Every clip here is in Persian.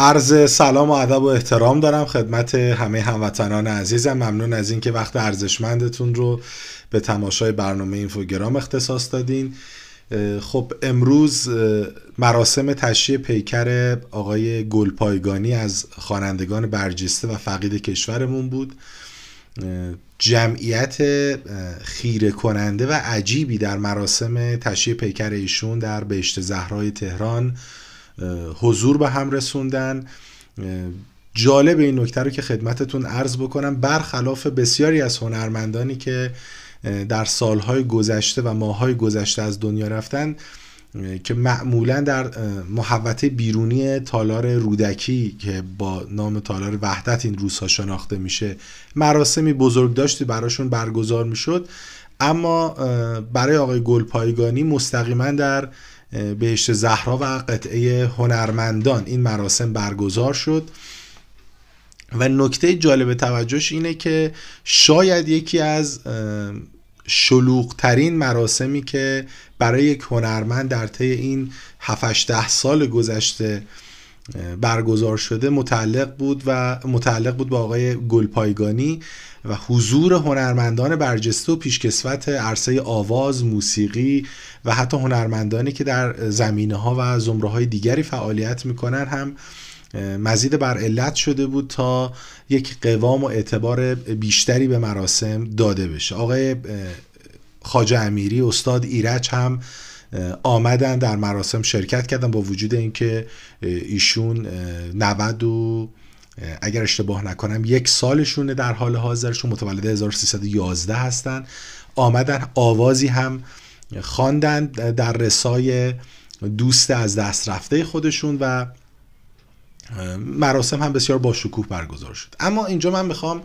عرض سلام و ادب و احترام دارم خدمت همه هموطنان عزیزم ممنون از اینکه وقت ارزشمندتون رو به تماشای برنامه اینفوگرام اختصاص دادین خب امروز مراسم تشییع پیکر آقای گلپایگانی از خوانندگان برجسته و فقید کشورمون بود جمعیت خیره کننده و عجیبی در مراسم تشییع پیکر ایشون در بهشت زهرای تهران حضور به هم رسوندن جالب این نکته رو که خدمتتون عرض بکنم برخلاف بسیاری از هنرمندانی که در سالهای گذشته و ماهای گذشته از دنیا رفتن که معمولا در محوطه بیرونی تالار رودکی که با نام تالار وحدت این روزها شناخته میشه مراسمی بزرگ داشتی براشون برگزار میشد اما برای آقای گلپایگانی مستقیما در بهشت زهرا و قطعه هنرمندان این مراسم برگزار شد و نکته جالب توجهش اینه که شاید یکی از شلوغترین مراسمی که برای یک هنرمند در طی این 7 ده سال گذشته برگزار شده متعلق بود و متعلق بود با آقای گلپایگانی و حضور هنرمندان برجسته و پیشکسوت عرصه آواز، موسیقی و حتی هنرمندانی که در زمینه ها و زمره های دیگری فعالیت میکنن هم مزید بر علت شده بود تا یک قوام و اعتبار بیشتری به مراسم داده بشه آقای خاجه امیری استاد ایرج هم آمدن در مراسم شرکت کردن با وجود اینکه ایشون 90 و اگر اشتباه نکنم یک سالشونه در حال حاضرشون متولد 1311 هستن آمدن آوازی هم خواندن در رسای دوست از دست رفته خودشون و مراسم هم بسیار با شکوه برگزار شد اما اینجا من میخوام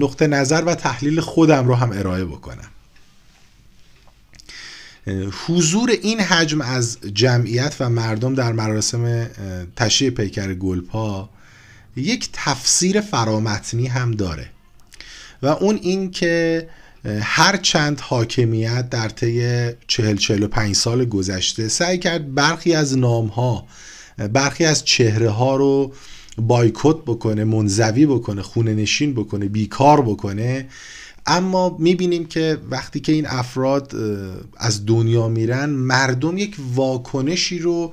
نقطه نظر و تحلیل خودم رو هم ارائه بکنم حضور این حجم از جمعیت و مردم در مراسم تشییع پیکر گلپا یک تفسیر فرامتنی هم داره و اون این که هر چند حاکمیت در طی 40 45 سال گذشته سعی کرد برخی از نام ها برخی از چهره ها رو بایکوت بکنه منزوی بکنه خونه نشین بکنه بیکار بکنه اما میبینیم که وقتی که این افراد از دنیا میرن مردم یک واکنشی رو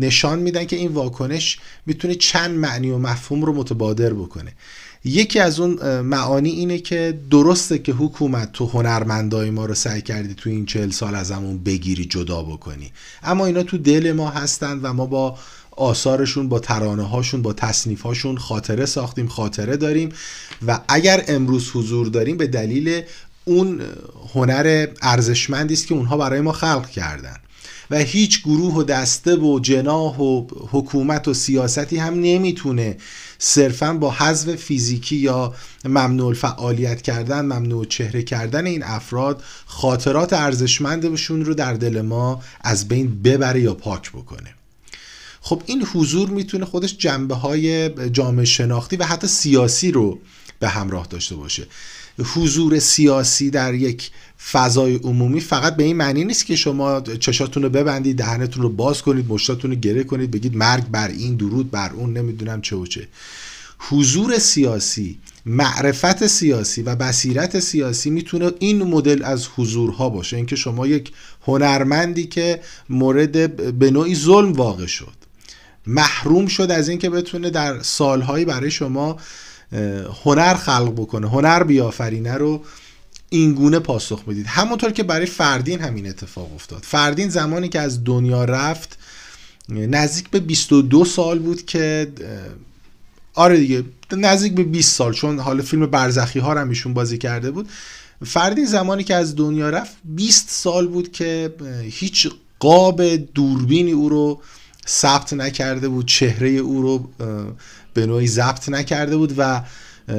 نشان میدن که این واکنش میتونه چند معنی و مفهوم رو متبادر بکنه یکی از اون معانی اینه که درسته که حکومت تو هنرمندای ما رو سعی کردی تو این چهل سال از همون بگیری جدا بکنی اما اینا تو دل ما هستند و ما با آثارشون با ترانه هاشون با تصنیف هاشون خاطره ساختیم خاطره داریم و اگر امروز حضور داریم به دلیل اون هنر ارزشمندی است که اونها برای ما خلق کردن و هیچ گروه و دسته و جناح و حکومت و سیاستی هم نمیتونه صرفا با حذف فیزیکی یا ممنوع فعالیت کردن ممنوع چهره کردن این افراد خاطرات ارزشمندشون رو در دل ما از بین ببره یا پاک بکنه خب این حضور میتونه خودش جنبه های جامعه شناختی و حتی سیاسی رو به همراه داشته باشه حضور سیاسی در یک فضای عمومی فقط به این معنی نیست که شما چشاتون رو ببندید دهنتون رو باز کنید مشتاتون رو گره کنید بگید مرگ بر این درود بر اون نمیدونم چه و چه حضور سیاسی معرفت سیاسی و بصیرت سیاسی میتونه این مدل از حضورها باشه اینکه شما یک هنرمندی که مورد به نوعی ظلم واقع شد محروم شد از اینکه بتونه در سالهایی برای شما هنر خلق بکنه هنر بیافرینه رو اینگونه پاسخ بدید همونطور که برای فردین همین اتفاق افتاد فردین زمانی که از دنیا رفت نزدیک به 22 سال بود که آره دیگه نزدیک به 20 سال چون حالا فیلم برزخی ها هم ایشون بازی کرده بود فردین زمانی که از دنیا رفت 20 سال بود که هیچ قاب دوربینی او رو ثبت نکرده بود چهره او رو به نوعی ضبط نکرده بود و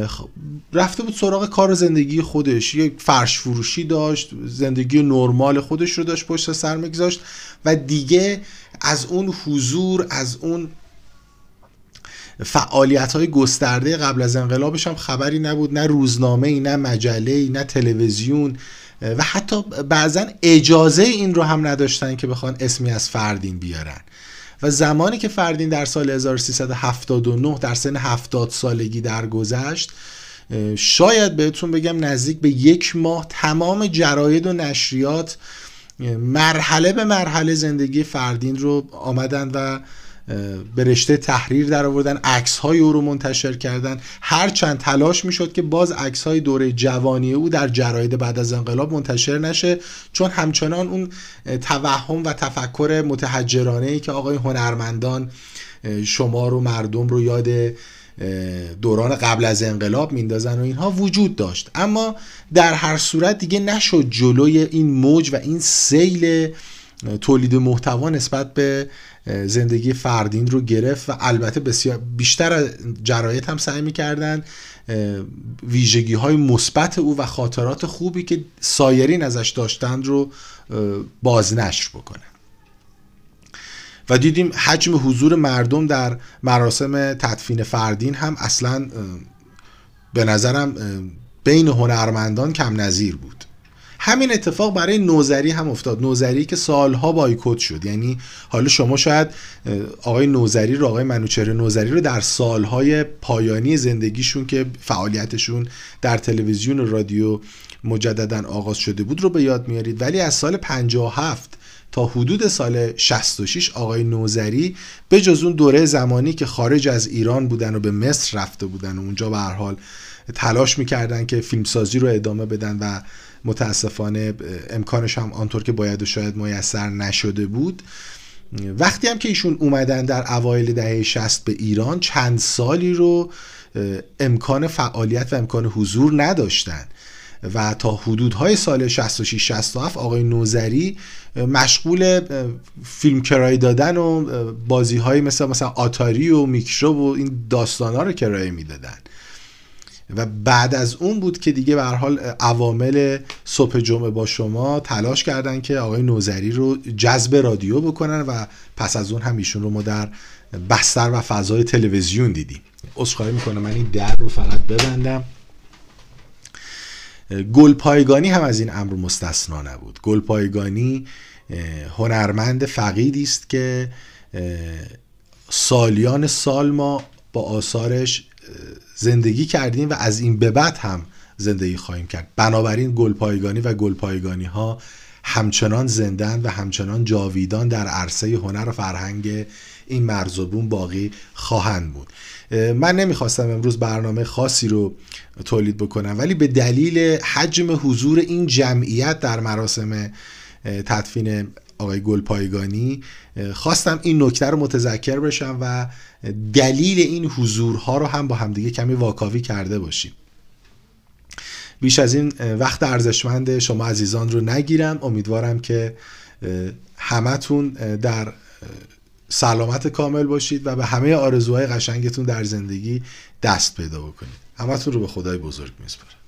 خب، رفته بود سراغ کار زندگی خودش یک فرش فروشی داشت زندگی نرمال خودش رو داشت پشت سر میگذاشت و دیگه از اون حضور از اون فعالیت های گسترده قبل از انقلابش هم خبری نبود نه روزنامه ای نه مجله ای نه تلویزیون و حتی بعضا اجازه این رو هم نداشتن که بخوان اسمی از فردین بیارن و زمانی که فردین در سال 1379 در سن 70 سالگی درگذشت شاید بهتون بگم نزدیک به یک ماه تمام جراید و نشریات مرحله به مرحله زندگی فردین رو آمدن و به رشته تحریر در آوردن عکس های او رو منتشر کردن هر چند تلاش میشد که باز عکس های دوره جوانی او در جراید بعد از انقلاب منتشر نشه چون همچنان اون توهم و تفکر متحجرانه ای که آقای هنرمندان شما رو مردم رو یاد دوران قبل از انقلاب میندازن و اینها وجود داشت اما در هر صورت دیگه نشد جلوی این موج و این سیل تولید محتوا نسبت به زندگی فردین رو گرفت و البته بسیار بیشتر جرایت هم سعی میکردن ویژگی های مثبت او و خاطرات خوبی که سایرین ازش داشتند رو بازنشر بکنه و دیدیم حجم حضور مردم در مراسم تدفین فردین هم اصلا به نظرم بین هنرمندان کم نظیر بود همین اتفاق برای نوزری هم افتاد نوزری که سالها بایکوت شد یعنی حالا شما شاید آقای نوزری رو آقای منوچهر نوزری رو در سالهای پایانی زندگیشون که فعالیتشون در تلویزیون و رادیو مجددا آغاز شده بود رو به یاد میارید ولی از سال 57 تا حدود سال 66 آقای نوزری به جز اون دوره زمانی که خارج از ایران بودن و به مصر رفته بودن و اونجا به هر حال تلاش میکردن که فیلمسازی رو ادامه بدن و متاسفانه امکانش هم آنطور که باید و شاید میسر نشده بود وقتی هم که ایشون اومدن در اوایل دهه 60 به ایران چند سالی رو امکان فعالیت و امکان حضور نداشتن و تا حدودهای سال 66 67 آقای نوزری مشغول فیلم کرایه دادن و بازی های مثل مثلا آتاری و میکرو و این داستان ها رو کرایه میدادن و بعد از اون بود که دیگه به حال عوامل صبح جمعه با شما تلاش کردن که آقای نوزری رو جذب رادیو بکنن و پس از اون هم ایشون رو ما در بستر و فضای تلویزیون دیدیم عذرخواهی میکنم من این در رو فقط ببندم گلپایگانی هم از این امر مستثنا نبود گلپایگانی هنرمند فقیدی است که سالیان سال ما با آثارش زندگی کردیم و از این به بعد هم زندگی خواهیم کرد بنابراین گلپایگانی و گلپایگانی ها همچنان زندن و همچنان جاویدان در عرصه هنر و فرهنگ این مرز و باقی خواهند بود من نمیخواستم امروز برنامه خاصی رو تولید بکنم ولی به دلیل حجم حضور این جمعیت در مراسم تدفین آقای گلپایگانی خواستم این نکته رو متذکر بشم و دلیل این حضورها رو هم با همدیگه کمی واکاوی کرده باشیم بیش از این وقت ارزشمند شما عزیزان رو نگیرم امیدوارم که همتون در سلامت کامل باشید و به همه آرزوهای قشنگتون در زندگی دست پیدا بکنید همتون رو به خدای بزرگ میسپارم